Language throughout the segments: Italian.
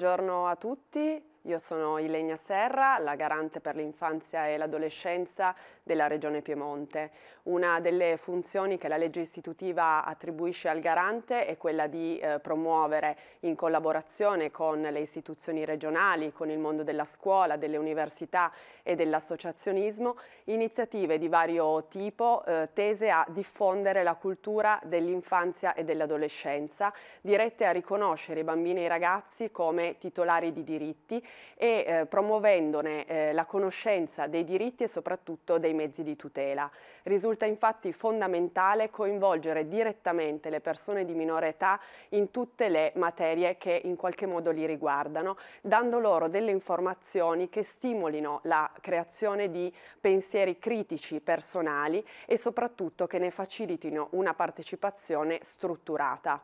Buongiorno a tutti, io sono Ilenia Serra, la garante per l'infanzia e l'adolescenza della Regione Piemonte. Una delle funzioni che la legge istitutiva attribuisce al garante è quella di eh, promuovere in collaborazione con le istituzioni regionali, con il mondo della scuola, delle università e dell'associazionismo, iniziative di vario tipo eh, tese a diffondere la cultura dell'infanzia e dell'adolescenza, dirette a riconoscere i bambini e i ragazzi come titolari di diritti e eh, promuovendone eh, la conoscenza dei diritti e soprattutto dei mezzi di tutela. Risulta infatti fondamentale coinvolgere direttamente le persone di minore età in tutte le materie che in qualche modo li riguardano, dando loro delle informazioni che stimolino la creazione di pensieri critici personali e soprattutto che ne facilitino una partecipazione strutturata.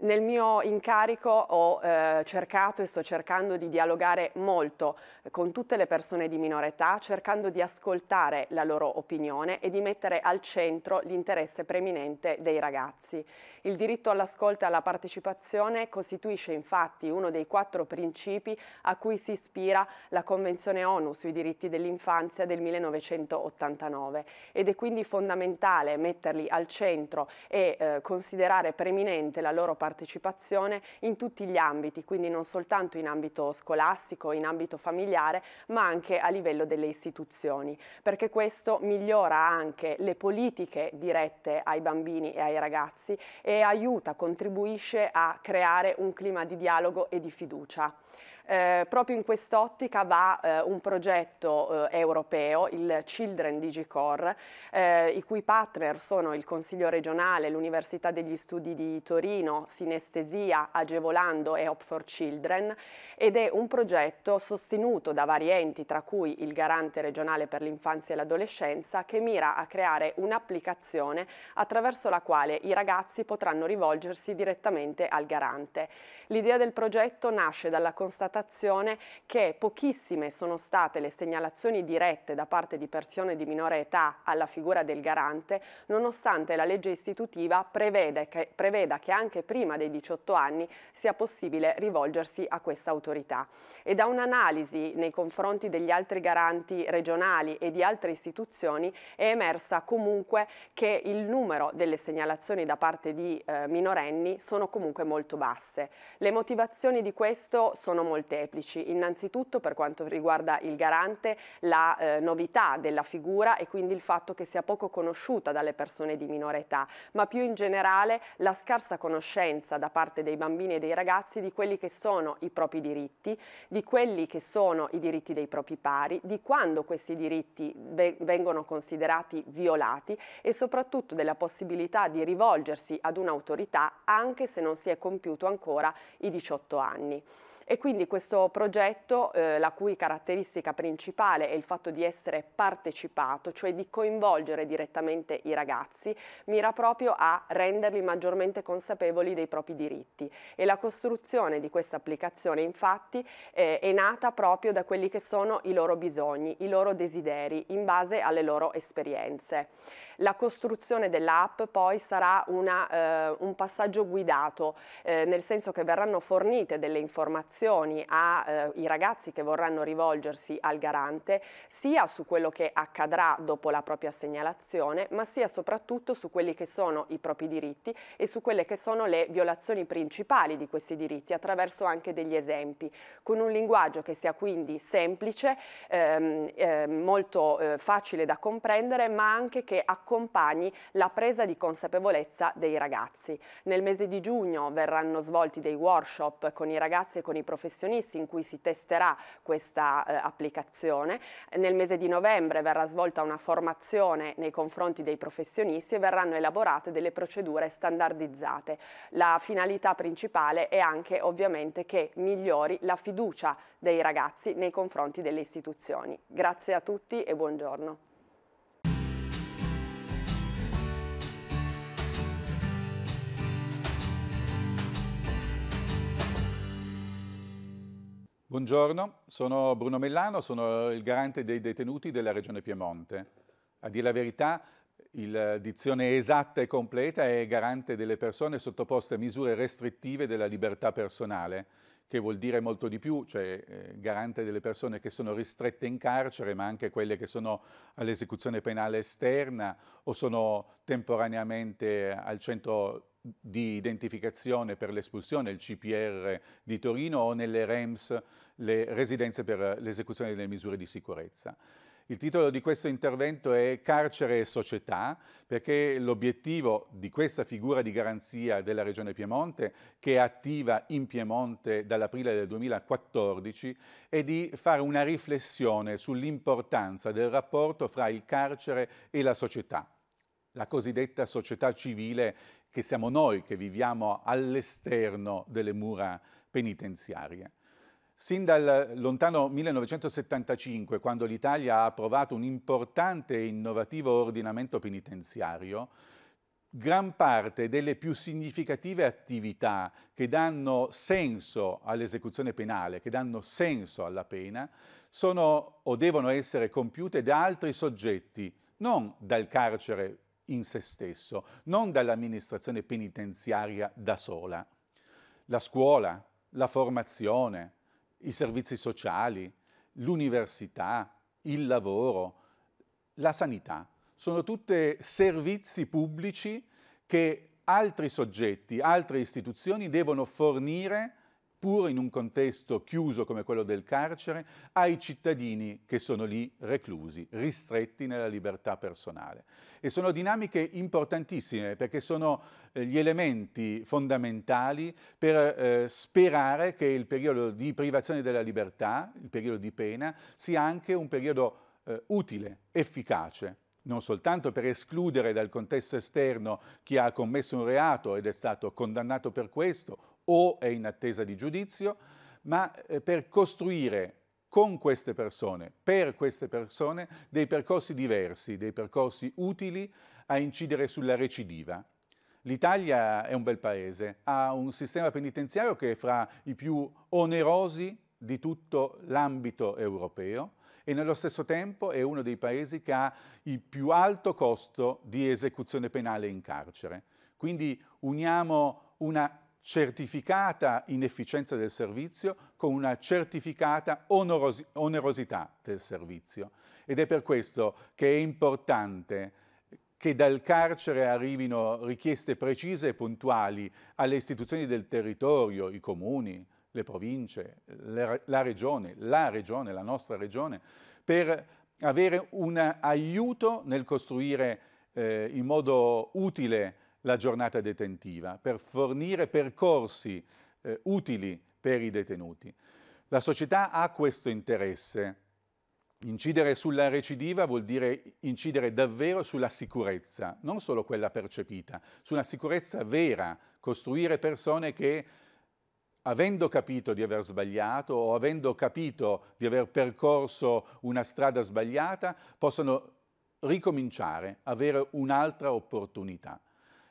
Nel mio incarico ho eh, cercato e sto cercando di dialogare molto con tutte le persone di minore età, cercando di ascoltare la loro opinione e di mettere al centro l'interesse preminente dei ragazzi. Il diritto all'ascolto e alla partecipazione costituisce infatti uno dei quattro principi a cui si ispira la Convenzione ONU sui diritti dell'infanzia del 1989 ed è quindi fondamentale metterli al centro e eh, considerare preminente la loro partecipazione partecipazione in tutti gli ambiti, quindi non soltanto in ambito scolastico, in ambito familiare, ma anche a livello delle istituzioni, perché questo migliora anche le politiche dirette ai bambini e ai ragazzi e aiuta, contribuisce a creare un clima di dialogo e di fiducia. Eh, proprio in quest'ottica va eh, un progetto eh, europeo, il Children DigiCore, eh, i cui partner sono il Consiglio regionale, l'Università degli Studi di Torino, Sinestesia, Agevolando e Hop for Children ed è un progetto sostenuto da vari enti, tra cui il Garante regionale per l'infanzia e l'adolescenza, che mira a creare un'applicazione attraverso la quale i ragazzi potranno rivolgersi direttamente al Garante. L'idea del progetto nasce dalla constatazione che pochissime sono state le segnalazioni dirette da parte di persone di minore età alla figura del garante, nonostante la legge istitutiva preveda che, preveda che anche prima dei 18 anni sia possibile rivolgersi a questa autorità. E da un'analisi nei confronti degli altri garanti regionali e di altre istituzioni è emersa comunque che il numero delle segnalazioni da parte di eh, minorenni sono comunque molto basse. Le motivazioni di questo sono sono molteplici. Innanzitutto per quanto riguarda il garante la eh, novità della figura e quindi il fatto che sia poco conosciuta dalle persone di minore età, ma più in generale la scarsa conoscenza da parte dei bambini e dei ragazzi di quelli che sono i propri diritti, di quelli che sono i diritti dei propri pari, di quando questi diritti vengono considerati violati e soprattutto della possibilità di rivolgersi ad un'autorità anche se non si è compiuto ancora i 18 anni. E quindi questo progetto, eh, la cui caratteristica principale è il fatto di essere partecipato, cioè di coinvolgere direttamente i ragazzi, mira proprio a renderli maggiormente consapevoli dei propri diritti. E la costruzione di questa applicazione, infatti, eh, è nata proprio da quelli che sono i loro bisogni, i loro desideri, in base alle loro esperienze. La costruzione dell'app poi sarà una, eh, un passaggio guidato, eh, nel senso che verranno fornite delle informazioni informazioni ai eh, ragazzi che vorranno rivolgersi al garante sia su quello che accadrà dopo la propria segnalazione ma sia soprattutto su quelli che sono i propri diritti e su quelle che sono le violazioni principali di questi diritti attraverso anche degli esempi con un linguaggio che sia quindi semplice, ehm, eh, molto eh, facile da comprendere ma anche che accompagni la presa di consapevolezza dei ragazzi. Nel mese di giugno verranno svolti dei workshop con i ragazzi e con i professionisti in cui si testerà questa eh, applicazione. Nel mese di novembre verrà svolta una formazione nei confronti dei professionisti e verranno elaborate delle procedure standardizzate. La finalità principale è anche ovviamente che migliori la fiducia dei ragazzi nei confronti delle istituzioni. Grazie a tutti e buongiorno. Buongiorno, sono Bruno Mellano, sono il garante dei detenuti della Regione Piemonte. A dire la verità, la dizione esatta e completa è garante delle persone sottoposte a misure restrittive della libertà personale, che vuol dire molto di più, cioè eh, garante delle persone che sono ristrette in carcere, ma anche quelle che sono all'esecuzione penale esterna o sono temporaneamente al centro di identificazione per l'espulsione, il CPR di Torino o nelle REMS, le residenze per l'esecuzione delle misure di sicurezza. Il titolo di questo intervento è Carcere e società, perché l'obiettivo di questa figura di garanzia della Regione Piemonte, che è attiva in Piemonte dall'aprile del 2014, è di fare una riflessione sull'importanza del rapporto fra il carcere e la società la cosiddetta società civile che siamo noi che viviamo all'esterno delle mura penitenziarie. Sin dal lontano 1975, quando l'Italia ha approvato un importante e innovativo ordinamento penitenziario, gran parte delle più significative attività che danno senso all'esecuzione penale, che danno senso alla pena, sono o devono essere compiute da altri soggetti, non dal carcere in se stesso, non dall'amministrazione penitenziaria da sola. La scuola, la formazione, i servizi sociali, l'università, il lavoro, la sanità, sono tutti servizi pubblici che altri soggetti, altre istituzioni devono fornire pur in un contesto chiuso come quello del carcere, ai cittadini che sono lì reclusi, ristretti nella libertà personale. E sono dinamiche importantissime perché sono eh, gli elementi fondamentali per eh, sperare che il periodo di privazione della libertà, il periodo di pena, sia anche un periodo eh, utile, efficace non soltanto per escludere dal contesto esterno chi ha commesso un reato ed è stato condannato per questo o è in attesa di giudizio, ma eh, per costruire con queste persone, per queste persone, dei percorsi diversi, dei percorsi utili a incidere sulla recidiva. L'Italia è un bel paese, ha un sistema penitenziario che è fra i più onerosi di tutto l'ambito europeo e nello stesso tempo è uno dei paesi che ha il più alto costo di esecuzione penale in carcere. Quindi uniamo una certificata inefficienza del servizio con una certificata onerosi onerosità del servizio. Ed è per questo che è importante che dal carcere arrivino richieste precise e puntuali alle istituzioni del territorio, i comuni, le province, le, la regione, la regione, la nostra regione, per avere un aiuto nel costruire eh, in modo utile la giornata detentiva, per fornire percorsi eh, utili per i detenuti. La società ha questo interesse. Incidere sulla recidiva vuol dire incidere davvero sulla sicurezza, non solo quella percepita, sulla sicurezza vera, costruire persone che avendo capito di aver sbagliato o avendo capito di aver percorso una strada sbagliata, possano ricominciare, avere un'altra opportunità.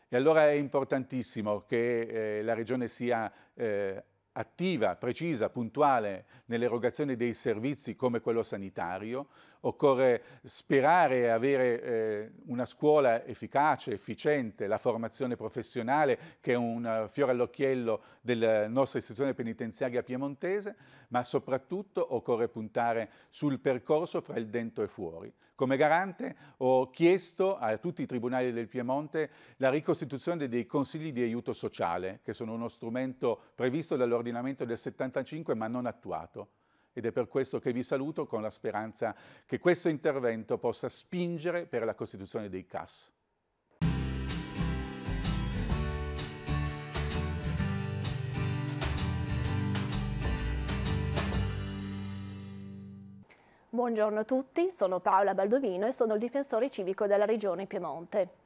E allora è importantissimo che eh, la Regione sia eh, attiva, precisa, puntuale nell'erogazione dei servizi come quello sanitario, occorre sperare e avere eh, una scuola efficace, efficiente, la formazione professionale che è un eh, fiore all'occhiello della nostra istituzione penitenziaria piemontese, ma soprattutto occorre puntare sul percorso fra il dentro e fuori. Come garante ho chiesto a tutti i tribunali del Piemonte la ricostituzione dei consigli di aiuto sociale, che sono uno strumento previsto dall'ordine ordinamento del 75 ma non attuato. Ed è per questo che vi saluto con la speranza che questo intervento possa spingere per la costituzione dei CAS. Buongiorno a tutti, sono Paola Baldovino e sono il difensore civico della Regione Piemonte.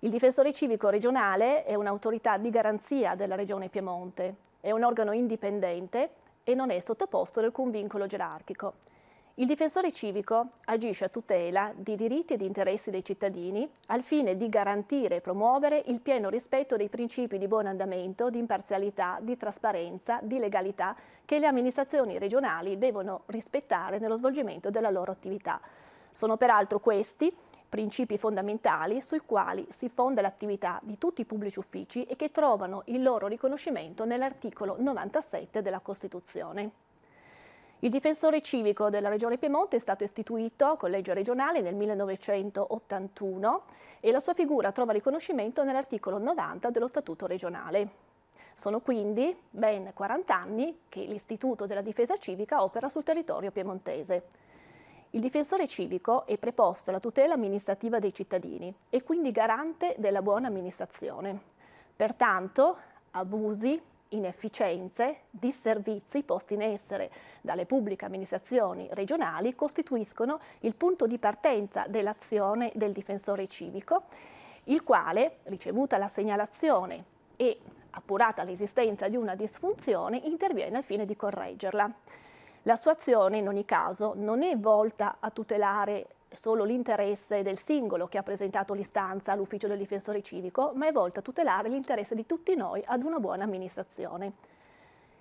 Il difensore civico regionale è un'autorità di garanzia della Regione Piemonte, è un organo indipendente e non è sottoposto ad alcun vincolo gerarchico. Il difensore civico agisce a tutela di diritti e interessi dei cittadini al fine di garantire e promuovere il pieno rispetto dei principi di buon andamento, di imparzialità, di trasparenza, di legalità che le amministrazioni regionali devono rispettare nello svolgimento della loro attività. Sono peraltro questi principi fondamentali sui quali si fonda l'attività di tutti i pubblici uffici e che trovano il loro riconoscimento nell'articolo 97 della Costituzione. Il difensore civico della Regione Piemonte è stato istituito con legge regionale nel 1981 e la sua figura trova riconoscimento nell'articolo 90 dello Statuto regionale. Sono quindi ben 40 anni che l'Istituto della Difesa Civica opera sul territorio piemontese. Il difensore civico è preposto alla tutela amministrativa dei cittadini e quindi garante della buona amministrazione. Pertanto, abusi, inefficienze, disservizi posti in essere dalle pubbliche amministrazioni regionali costituiscono il punto di partenza dell'azione del difensore civico, il quale, ricevuta la segnalazione e appurata l'esistenza di una disfunzione, interviene al fine di correggerla. La sua azione, in ogni caso, non è volta a tutelare solo l'interesse del singolo che ha presentato l'istanza all'ufficio del difensore civico, ma è volta a tutelare l'interesse di tutti noi ad una buona amministrazione.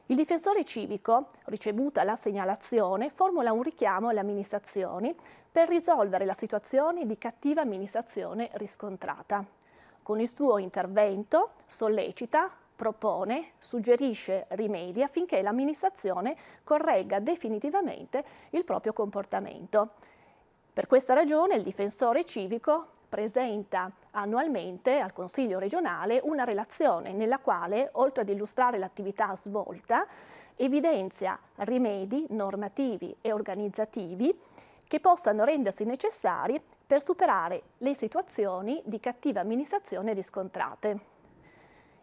Il difensore civico, ricevuta la segnalazione, formula un richiamo alle amministrazioni per risolvere la situazione di cattiva amministrazione riscontrata. Con il suo intervento sollecita propone, suggerisce, rimedi affinché l'amministrazione corregga definitivamente il proprio comportamento. Per questa ragione il difensore civico presenta annualmente al Consiglio regionale una relazione nella quale, oltre ad illustrare l'attività svolta, evidenzia rimedi normativi e organizzativi che possano rendersi necessari per superare le situazioni di cattiva amministrazione riscontrate.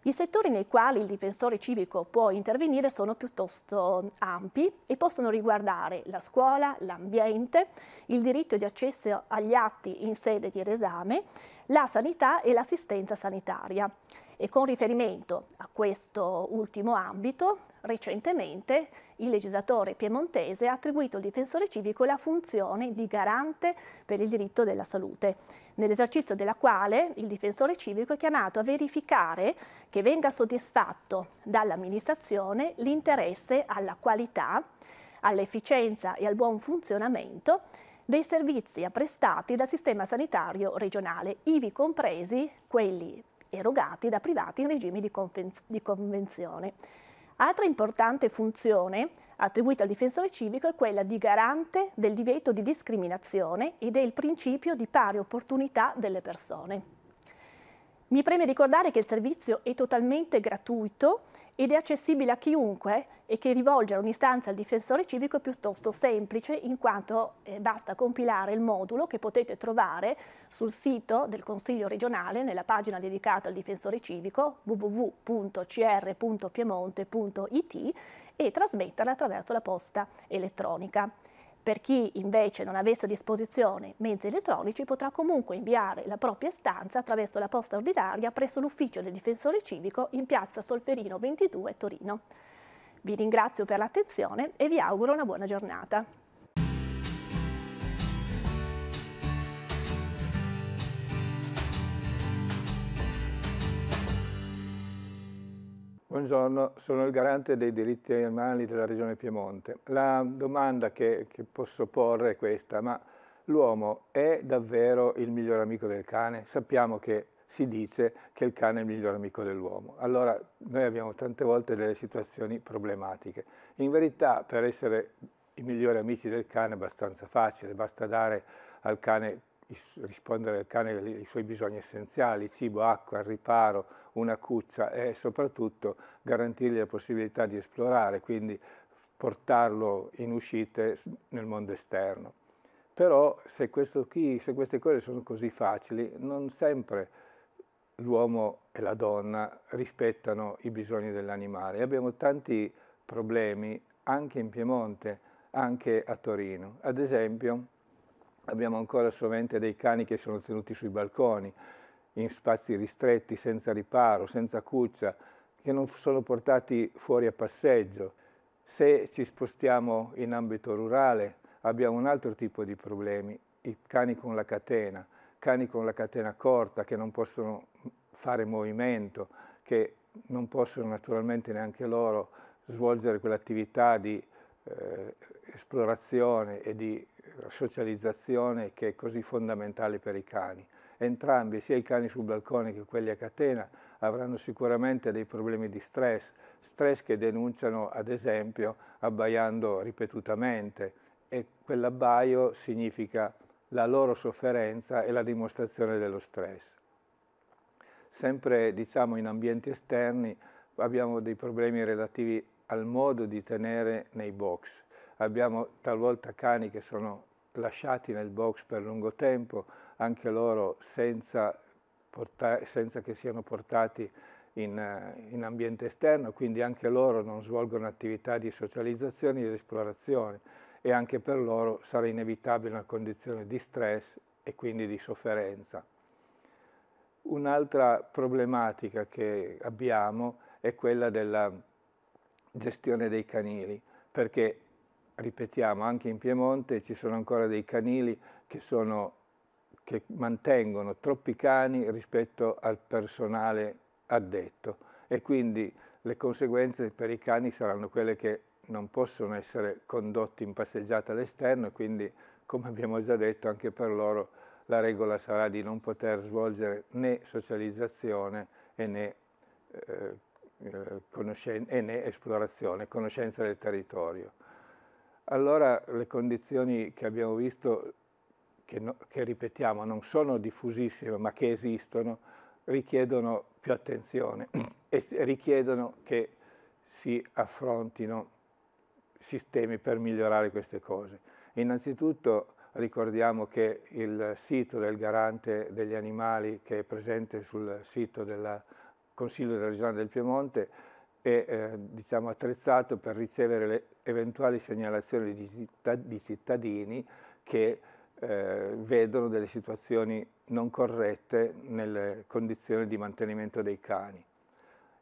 I settori nei quali il difensore civico può intervenire sono piuttosto ampi e possono riguardare la scuola, l'ambiente, il diritto di accesso agli atti in sede di resame, la sanità e l'assistenza sanitaria. E con riferimento a questo ultimo ambito, recentemente il legislatore piemontese ha attribuito al difensore civico la funzione di garante per il diritto della salute, nell'esercizio della quale il difensore civico è chiamato a verificare che venga soddisfatto dall'amministrazione l'interesse alla qualità, all'efficienza e al buon funzionamento dei servizi apprestati dal sistema sanitario regionale, ivi compresi quelli erogati da privati in regimi di, di convenzione. Altra importante funzione attribuita al difensore civico è quella di garante del divieto di discriminazione e del principio di pari opportunità delle persone. Mi preme ricordare che il servizio è totalmente gratuito ed è accessibile a chiunque e che rivolgere un'istanza al difensore civico è piuttosto semplice in quanto eh, basta compilare il modulo che potete trovare sul sito del Consiglio regionale nella pagina dedicata al difensore civico www.cr.piemonte.it e trasmetterla attraverso la posta elettronica. Per chi invece non avesse a disposizione mezzi elettronici potrà comunque inviare la propria stanza attraverso la posta ordinaria presso l'ufficio del difensore civico in piazza Solferino 22 Torino. Vi ringrazio per l'attenzione e vi auguro una buona giornata. Buongiorno, sono il garante dei diritti animali della Regione Piemonte. La domanda che, che posso porre è questa, ma l'uomo è davvero il miglior amico del cane? Sappiamo che si dice che il cane è il miglior amico dell'uomo. Allora, noi abbiamo tante volte delle situazioni problematiche. In verità, per essere i migliori amici del cane è abbastanza facile, basta dare al cane rispondere al cane ai suoi bisogni essenziali, cibo, acqua, riparo, una cuccia e soprattutto garantirgli la possibilità di esplorare, quindi portarlo in uscite nel mondo esterno. Però se, questo, se queste cose sono così facili, non sempre l'uomo e la donna rispettano i bisogni dell'animale. Abbiamo tanti problemi anche in Piemonte, anche a Torino. Ad esempio, Abbiamo ancora sovente dei cani che sono tenuti sui balconi, in spazi ristretti, senza riparo, senza cuccia, che non sono portati fuori a passeggio. Se ci spostiamo in ambito rurale abbiamo un altro tipo di problemi, i cani con la catena, cani con la catena corta che non possono fare movimento, che non possono naturalmente neanche loro svolgere quell'attività di eh, esplorazione e di socializzazione che è così fondamentale per i cani. Entrambi, sia i cani sul balcone che quelli a catena, avranno sicuramente dei problemi di stress, stress che denunciano ad esempio abbaiando ripetutamente e quell'abbaio significa la loro sofferenza e la dimostrazione dello stress. Sempre diciamo, in ambienti esterni abbiamo dei problemi relativi al modo di tenere nei box abbiamo talvolta cani che sono lasciati nel box per lungo tempo, anche loro senza, senza che siano portati in, eh, in, ambiente esterno, quindi anche loro non svolgono attività di socializzazione e di esplorazione e anche per loro sarà inevitabile una condizione di stress e quindi di sofferenza. Un'altra problematica che abbiamo è quella della gestione dei canili, perché ripetiamo, anche in Piemonte ci sono ancora dei canili che, sono, che mantengono troppi cani rispetto al personale addetto e quindi le conseguenze per i cani saranno quelle che non possono essere condotti in passeggiata all'esterno e quindi, come abbiamo già detto, anche per loro la regola sarà di non poter svolgere né socializzazione e né, eh, eh e né esplorazione, conoscenza del territorio allora le condizioni che abbiamo visto, che, no, che ripetiamo, non sono diffusissime ma che esistono, richiedono più attenzione e richiedono che si affrontino sistemi per migliorare queste cose. Innanzitutto ricordiamo che il sito del garante degli animali che è presente sul sito del Consiglio della Regione del Piemonte è eh, diciamo, attrezzato per ricevere le eventuali segnalazioni di, cittadini che eh, vedono delle situazioni non corrette nelle condizioni di mantenimento dei cani.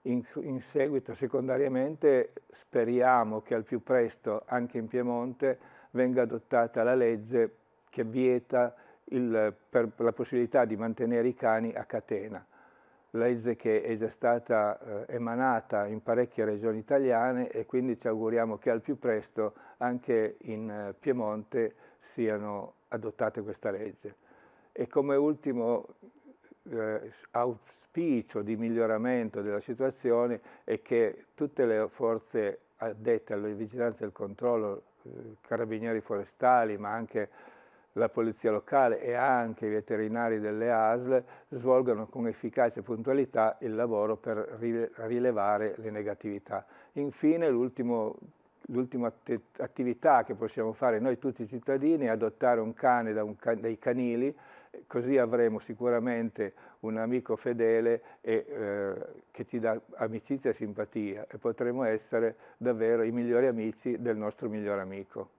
In, in seguito, secondariamente, speriamo che al più presto anche in Piemonte venga adottata la legge che vieta il, per, la possibilità di mantenere i cani a catena legge che è già stata eh, emanata in parecchie regioni italiane e quindi ci auguriamo che al più presto anche in eh, Piemonte siano adottate questa legge. E come ultimo eh, auspicio di miglioramento della situazione è che tutte le forze addette alla vigilanza e al controllo, eh, carabinieri forestali, ma anche la polizia locale e anche i veterinari delle ASL svolgano con efficacia e puntualità il lavoro per rilevare le negatività. Infine l'ultima attività che possiamo fare noi tutti i cittadini è adottare un cane da un ca dai canili così avremo sicuramente un amico fedele e, eh, che ci dà amicizia e simpatia e potremo essere davvero i migliori amici del nostro miglior amico.